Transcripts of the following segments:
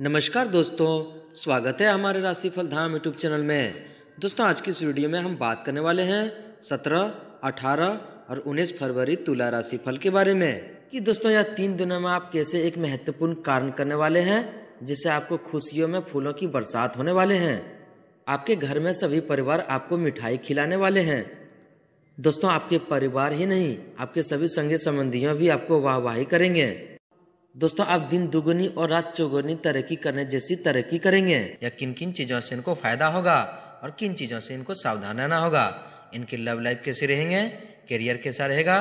नमस्कार दोस्तों स्वागत है हमारे राशिफल धाम यूट्यूब चैनल में दोस्तों आज की इस वीडियो में हम बात करने वाले हैं सत्रह अठारह और उन्नीस फरवरी तुला राशिफल के बारे में कि दोस्तों यह तीन दिनों में आप कैसे एक महत्वपूर्ण कारण करने वाले हैं जिससे आपको खुशियों में फूलों की बरसात होने वाले हैं आपके घर में सभी परिवार आपको मिठाई खिलाने वाले हैं दोस्तों आपके परिवार ही नहीं आपके सभी संगी संबंधियों भी आपको वाहवाही करेंगे दोस्तों आप दिन दुगुनी और रात चौगुनी तरक्की करने जैसी तरक्की करेंगे या किन किन चीजों से इनको फायदा होगा और किन चीजों से इनको सावधान रहना होगा इनकी लव लाइफ कैसे रहेंगे करियर कैसा रहेगा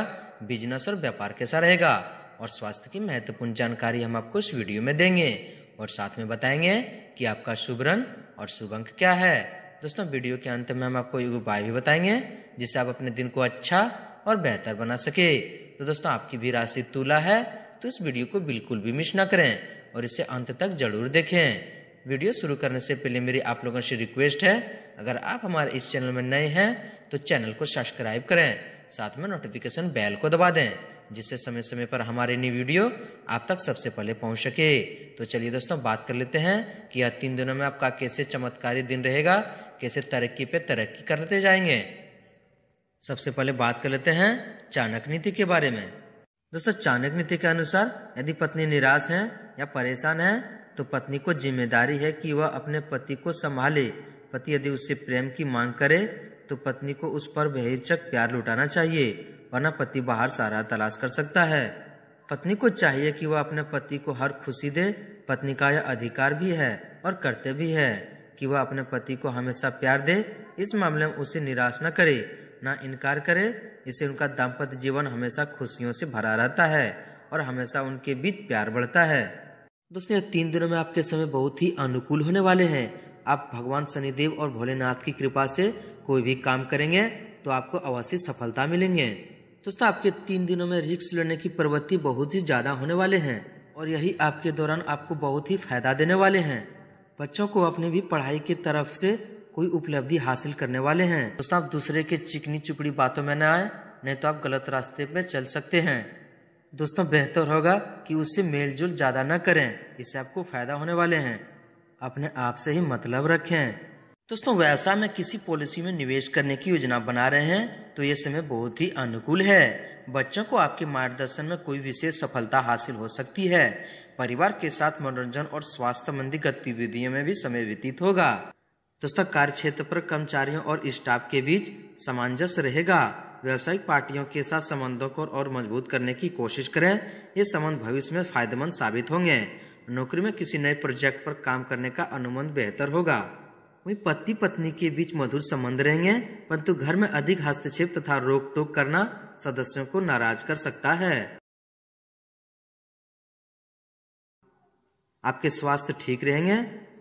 बिजनेस और व्यापार कैसा रहेगा और स्वास्थ्य की महत्वपूर्ण जानकारी हम आपको इस वीडियो में देंगे और साथ में बताएंगे कि आपका शुभ रंग और शुभ अंक क्या है दोस्तों वीडियो के अंत में हम आपको एक उपाय भी बताएंगे जिससे आप अपने दिन को अच्छा और बेहतर बना सके तो दोस्तों आपकी भी राशि तुला है तो इस वीडियो को बिल्कुल भी मिस ना करें और इसे अंत तक जरूर देखें वीडियो शुरू करने से पहले मेरी आप लोगों से रिक्वेस्ट है अगर आप हमारे इस चैनल में नए हैं तो चैनल को सब्सक्राइब करें साथ में नोटिफिकेशन बेल को दबा दें जिससे समय समय पर हमारे नई वीडियो आप तक सबसे पहले पहुंच सके तो चलिए दोस्तों बात कर लेते हैं कि यह तीन दिनों में आपका कैसे चमत्कारी दिन रहेगा कैसे तरक्की पे तरक्की करते जाएंगे सबसे पहले बात कर लेते हैं चाणक नीति के बारे में दोस्तों चाणक नीति के अनुसार यदि पत्नी निराश है या परेशान है तो पत्नी को जिम्मेदारी है कि वह अपने पति को संभाले पति यदि उससे प्रेम की मांग करे तो पत्नी को उस पर बेहिचक प्यार लुटाना चाहिए वरना पति बाहर सारा तलाश कर सकता है पत्नी को चाहिए कि वह अपने पति को हर खुशी दे पत्नी का यह अधिकार भी है और करते भी है कि वह अपने पति को हमेशा प्यार दे इस मामले में उसे निराश न करे न इनकार करे इससे उनका दाम्पत्य जीवन हमेशा खुशियों से भरा रहता है और हमेशा उनके बीच प्यार बढ़ता है दोस्तों तीन दिनों में आपके समय बहुत ही अनुकूल होने वाले हैं आप भगवान शनिदेव और भोलेनाथ की कृपा से कोई भी काम करेंगे तो आपको अवश्य सफलता मिलेंगे दोस्तों आपके तीन दिनों में रिक्स लेने की प्रवृत्ति बहुत ही ज्यादा होने वाले हैं और यही आपके दौरान आपको बहुत ही फायदा देने वाले हैं बच्चों को अपनी भी पढ़ाई की तरफ से कोई उपलब्धि हासिल करने वाले हैं दोस्तों आप दूसरे के चिकनी चुपड़ी बातों में न आए नहीं तो आप गलत रास्ते पे चल सकते हैं दोस्तों बेहतर होगा कि उससे मेलजोल ज़्यादा न करें इससे आपको फायदा होने वाले हैं अपने आप से ही मतलब रखें दोस्तों व्यवसाय में किसी पॉलिसी में निवेश करने की योजना बना रहे हैं तो ये समय बहुत ही अनुकूल है बच्चों को आपके मार्गदर्शन में कोई विशेष सफलता हासिल हो सकती है परिवार के साथ मनोरंजन और स्वास्थ्य संबंधी गतिविधियों में भी समय व्यतीत होगा दोस्तों कार्य क्षेत्र पर कर्मचारियों और स्टाफ के बीच सामंजस्य रहेगा व्यावसायिक पार्टियों के साथ संबंधों को और मजबूत करने की कोशिश करें ये संबंध भविष्य में फायदेमंद साबित होंगे नौकरी में किसी नए प्रोजेक्ट पर काम करने का अनुबंध बेहतर होगा वही पति पत्नी के बीच मधुर संबंध रहेंगे परंतु घर में अधिक हस्तक्षेप तथा रोक टोक करना सदस्यों को नाराज कर सकता है आपके स्वास्थ्य ठीक रहेंगे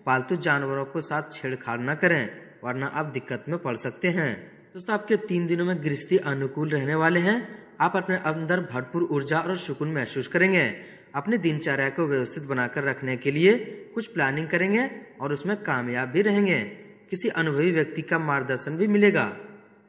पालतू जानवरों को साथ छेड़छाड़ न करें वरना आप दिक्कत में पड़ सकते हैं दोस्तों आपके तीन दिनों में गृहस्थी अनुकूल रहने वाले हैं आप अपने अंदर भरपूर ऊर्जा और सुकून महसूस करेंगे अपनी दिनचर्या को व्यवस्थित बनाकर रखने के लिए कुछ प्लानिंग करेंगे और उसमें कामयाब भी रहेंगे किसी अनुभवी व्यक्ति का मार्गदर्शन भी मिलेगा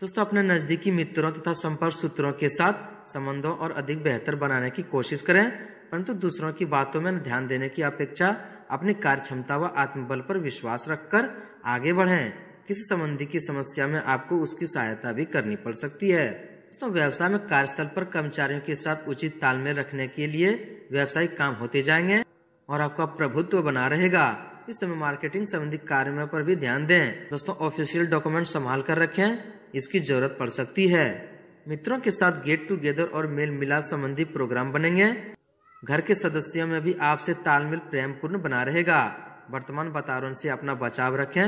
दोस्तों अपने नजदीकी मित्रों तथा संपर्क सूत्रों के साथ संबंधों और अधिक बेहतर बनाने की कोशिश करें परंतु दूसरों की बातों में ध्यान देने की अपेक्षा अपनी कार्य क्षमता व आत्मबल पर विश्वास रखकर आगे बढ़ें किसी संबंधी की समस्या में आपको उसकी सहायता भी करनी पड़ सकती है दोस्तों व्यवसाय में कार्यस्थल पर कर्मचारियों के साथ उचित तालमेल रखने के लिए व्यवसायिक काम होते जाएंगे और आपका प्रभुत्व बना रहेगा इस समय मार्केटिंग संबंधी कार्यों पर भी ध्यान दें दोस्तों ऑफिशियल डॉक्यूमेंट संभाल कर रखें इसकी जरूरत पड़ सकती है मित्रों के साथ गेट टुगेदर और मेल मिलाप संबंधी प्रोग्राम बनेंगे घर के सदस्यों में भी आपसे तालमेल प्रेमपूर्ण बना रहेगा वर्तमान वातावरण से अपना बचाव रखें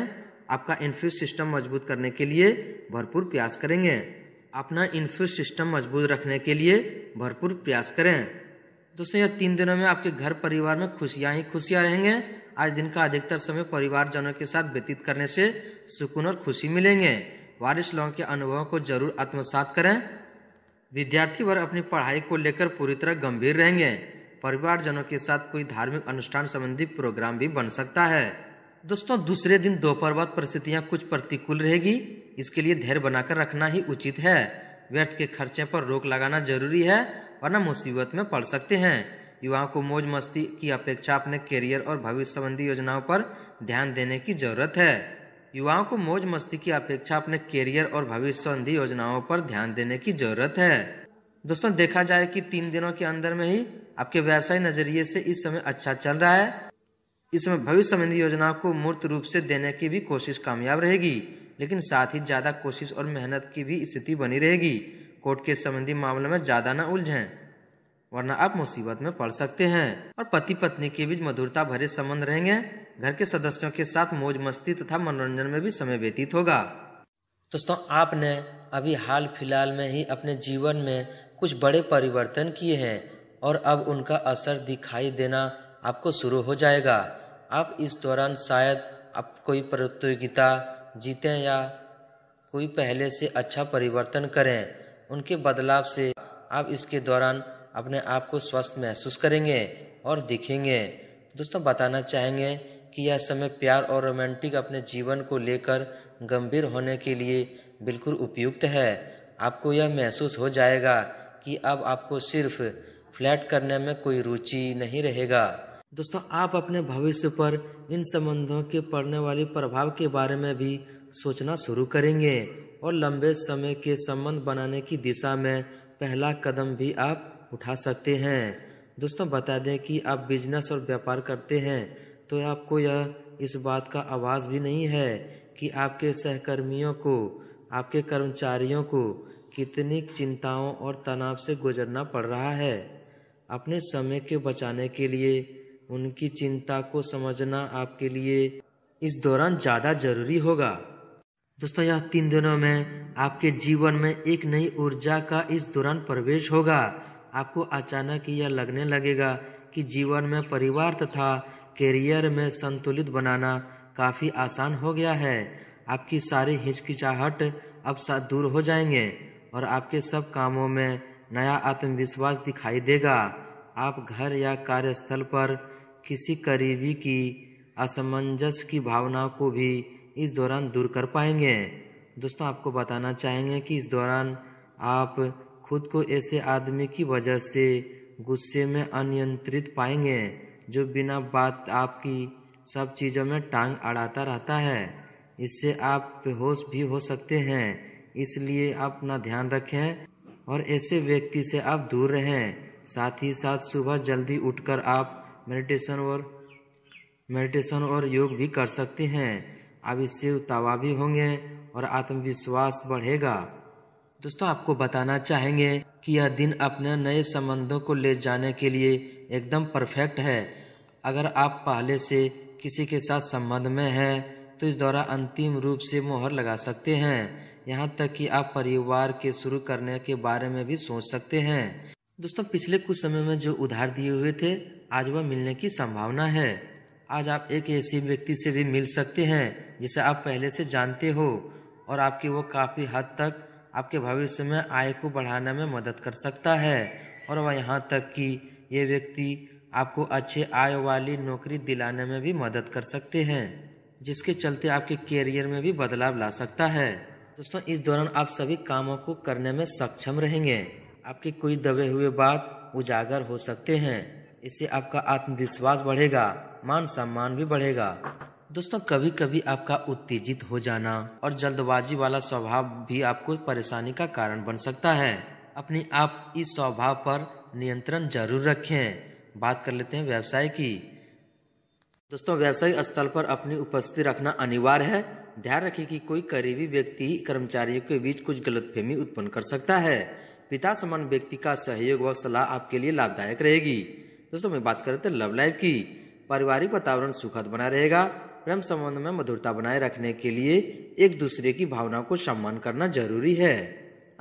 आपका इन्फ्यूज सिस्टम मजबूत करने के लिए भरपूर प्रयास करेंगे अपना इन्फ्यूज सिस्टम मजबूत रखने के लिए भरपूर प्रयास करें दोस्तों यह तीन दिनों में आपके घर परिवार में खुशियाँ ही खुशियाँ रहेंगे आज दिन का अधिकतर समय परिवारजनों के साथ व्यतीत करने से सुकून और खुशी मिलेंगे वारिश लोगों के अनुभवों को जरूर आत्मसात करें विद्यार्थी वर्ग अपनी पढ़ाई को लेकर पूरी तरह गंभीर रहेंगे परिवारजनों के साथ कोई धार्मिक अनुष्ठान संबंधी प्रोग्राम भी बन सकता है दोस्तों दूसरे दिन दोपहर बाद परिस्थितियाँ कुछ प्रतिकूल रहेगी इसके लिए धैर्य बनाकर रखना ही उचित है व्यर्थ के खर्चे पर रोक लगाना जरूरी है वरना मुसीबत में पड़ सकते हैं युवाओं को मौज मस्ती की अपेक्षा अपने करियर और भविष्य संबंधी योजनाओं पर ध्यान देने की जरूरत है युवाओं को मौज मस्ती की अपेक्षा अपने करियर और भविष्य संबंधी योजनाओं पर ध्यान देने की जरूरत है दोस्तों देखा जाए कि तीन दिनों के अंदर में ही आपके व्यवसाय नजरिए से इस समय अच्छा चल रहा है इस समय भविष्य संबंधी योजना को मूर्त रूप से देने की भी कोशिश कामयाब रहेगी लेकिन साथ ही ज्यादा कोशिश और मेहनत की भी स्थिति बनी रहेगी कोर्ट के संबंधी मामले में ज्यादा न उलझे वरना आप मुसीबत में पड़ सकते हैं और पति पत्नी के बीच मधुरता भरे संबंध रहेंगे घर के सदस्यों के साथ मौज मस्ती तथा मनोरंजन में भी समय व्यतीत होगा दोस्तों आपने अभी हाल फिलहाल में ही अपने जीवन में कुछ बड़े परिवर्तन किए हैं और अब उनका असर दिखाई देना आपको शुरू हो जाएगा आप इस दौरान शायद आप कोई प्रतियोगिता जीतें या कोई पहले से अच्छा परिवर्तन करें उनके बदलाव से आप इसके दौरान अपने आप को स्वस्थ महसूस करेंगे और दिखेंगे दोस्तों बताना चाहेंगे कि यह समय प्यार और रोमांटिक अपने जीवन को लेकर गंभीर होने के लिए बिल्कुल उपयुक्त है आपको यह महसूस हो जाएगा कि अब आपको सिर्फ फ्लैट करने में कोई रुचि नहीं रहेगा दोस्तों आप अपने भविष्य पर इन संबंधों के पड़ने वाले प्रभाव के बारे में भी सोचना शुरू करेंगे और लंबे समय के संबंध बनाने की दिशा में पहला कदम भी आप उठा सकते हैं दोस्तों बता दें कि आप बिजनेस और व्यापार करते हैं तो आपको यह इस बात का आवाज़ भी नहीं है कि आपके सहकर्मियों को आपके कर्मचारियों को कितनी चिंताओं और तनाव से गुजरना पड़ रहा है अपने समय के बचाने के लिए उनकी चिंता को समझना आपके लिए इस दौरान ज़्यादा जरूरी होगा दोस्तों यह तीन दिनों में आपके जीवन में एक नई ऊर्जा का इस दौरान प्रवेश होगा आपको अचानक ही यह लगने लगेगा कि जीवन में परिवार तथा करियर में संतुलित बनाना काफ़ी आसान हो गया है आपकी सारी हिचकिचाहट अब दूर हो जाएंगे और आपके सब कामों में नया आत्मविश्वास दिखाई देगा आप घर या कार्यस्थल पर किसी करीबी की असमंजस की भावना को भी इस दौरान दूर कर पाएंगे दोस्तों आपको बताना चाहेंगे कि इस दौरान आप खुद को ऐसे आदमी की वजह से गुस्से में अनियंत्रित पाएंगे जो बिना बात आपकी सब चीज़ों में टांग अड़ाता रहता है इससे आप बेहोश भी हो सकते हैं इसलिए अपना ध्यान रखें और ऐसे व्यक्ति से आप दूर रहें साथ ही साथ सुबह जल्दी उठकर आप मेडिटेशन और मेडिटेशन और योग भी कर सकते हैं आप इससे भी होंगे और आत्मविश्वास बढ़ेगा दोस्तों आपको बताना चाहेंगे कि यह दिन अपने नए संबंधों को ले जाने के लिए एकदम परफेक्ट है अगर आप पहले से किसी के साथ संबंध में हैं तो इस दौरान अंतिम रूप से मोहर लगा सकते हैं यहाँ तक कि आप परिवार के शुरू करने के बारे में भी सोच सकते हैं दोस्तों पिछले कुछ समय में जो उधार दिए हुए थे आज वह मिलने की संभावना है आज आप एक ऐसे व्यक्ति से भी मिल सकते हैं जिसे आप पहले से जानते हो और आपके वो काफ़ी हद तक आपके भविष्य में आय को बढ़ाने में मदद कर सकता है और वह यहाँ तक कि ये व्यक्ति आपको अच्छे आय वाली नौकरी दिलाने में भी मदद कर सकते हैं जिसके चलते आपके कैरियर में भी बदलाव ला सकता है दोस्तों इस दौरान आप सभी कामों को करने में सक्षम रहेंगे आपके कोई दबे हुए बात उजागर हो सकते हैं इससे आपका आत्मविश्वास बढ़ेगा मान सम्मान भी बढ़ेगा दोस्तों कभी कभी आपका उत्तेजित हो जाना और जल्दबाजी वाला स्वभाव भी आपको परेशानी का कारण बन सकता है अपने आप इस स्वभाव पर नियंत्रण जरूर रखें बात कर लेते हैं व्यवसाय की दोस्तों व्यवसाय स्थल पर अपनी उपस्थिति रखना अनिवार्य है ध्यान रखें कि कोई करीबी व्यक्ति कर्मचारियों के बीच कुछ गलतफहमी उत्पन्न कर सकता है पिता समान व्यक्ति का सहयोग व सलाह आपके लिए लाभदायक रहेगी दोस्तों में बात करें तो लव लाइफ की पारिवारिक वातावरण सुखद बना रहेगा प्रेम संबंध में मधुरता बनाए रखने के लिए एक दूसरे की भावना को सम्मान करना जरूरी है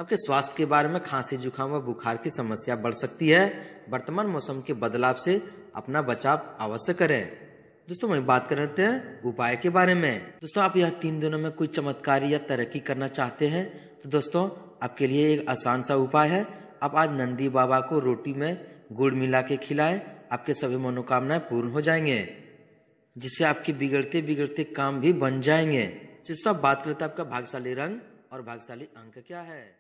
आपके स्वास्थ्य के बारे में खांसी जुकाम व बुखार की समस्या बढ़ सकती है वर्तमान मौसम के बदलाव से अपना बचाव अवश्य करें दोस्तों वही बात कर रहे हैं उपाय के बारे में दोस्तों आप यह तीन दिनों में कोई चमत्कारी या तरक्की करना चाहते हैं तो दोस्तों आपके लिए एक आसान सा उपाय है आप आज नंदी बाबा को रोटी में गुड़ मिला के खिलाए आपके सभी मनोकामनाएं पूर्ण हो जाएंगे जिससे आपके बिगड़ते बिगड़ते काम भी बन जाएंगे जिसका बात करते आपका भागशाली रंग और भागशाली अंक क्या है